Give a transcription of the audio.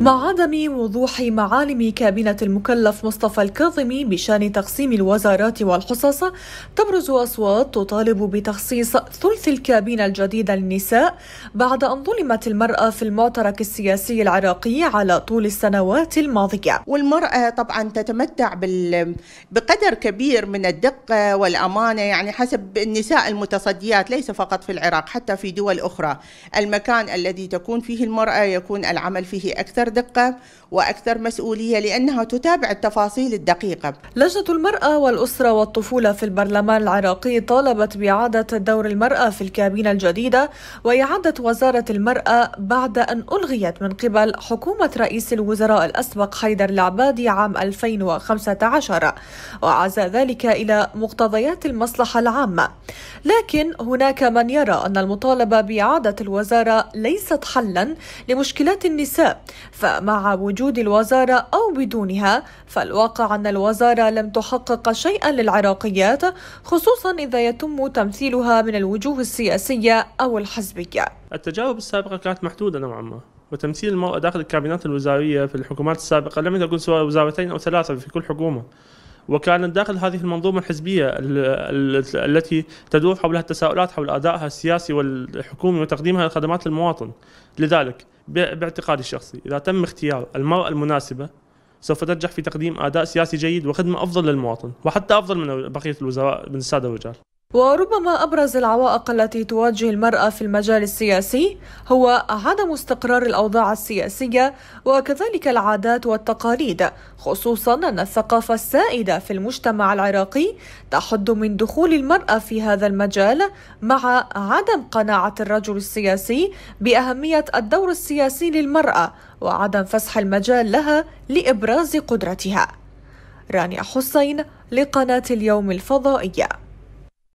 مع عدم وضوح معالم كابينة المكلف مصطفى الكاظمي بشان تقسيم الوزارات والحصص تبرز أصوات تطالب بتخصيص ثلث الكابينة الجديدة للنساء بعد أن ظلمت المرأة في المعترك السياسي العراقي على طول السنوات الماضية والمرأة طبعا تتمتع بال... بقدر كبير من الدقة والأمانة يعني حسب النساء المتصديات ليس فقط في العراق حتى في دول أخرى المكان الذي تكون فيه المرأة يكون العمل فيه فيه أكثر دقة وأكثر مسؤولية لأنها تتابع التفاصيل الدقيقة لجنة المرأة والأسرة والطفولة في البرلمان العراقي طالبت بإعادة دور المرأة في الكابينة الجديدة وإعادة وزارة المرأة بعد أن ألغيت من قبل حكومة رئيس الوزراء الأسبق حيدر العبادي عام 2015 وعزى ذلك إلى مقتضيات المصلحة العامة لكن هناك من يرى أن المطالبة بإعادة الوزارة ليست حلا لمشكلات النساء فمع وجود الوزارة أو بدونها فالواقع أن الوزارة لم تحقق شيئا للعراقيات خصوصا إذا يتم تمثيلها من الوجوه السياسية أو الحزبية التجارب السابقة كانت محدودة نوعا ما وتمثيل المرأة داخل الكابينات الوزارية في الحكومات السابقة لم تكن سوى وزارتين أو ثلاثة في كل حكومة وكانت داخل هذه المنظومة الحزبية التي تدور حولها التساؤلات حول أدائها السياسي والحكومي وتقديمها لخدمات المواطن لذلك باعتقادي الشخصي إذا تم اختيار المرأة المناسبة سوف تنجح في تقديم اداء سياسي جيد وخدمه افضل للمواطن وحتى افضل من بقيه الوزراء من الساده الرجال وربما أبرز العوائق التي تواجه المرأة في المجال السياسي هو عدم استقرار الأوضاع السياسية وكذلك العادات والتقاليد خصوصا أن الثقافة السائدة في المجتمع العراقي تحد من دخول المرأة في هذا المجال مع عدم قناعة الرجل السياسي بأهمية الدور السياسي للمرأة وعدم فسح المجال لها لإبراز قدرتها رانيا حسين لقناة اليوم الفضائية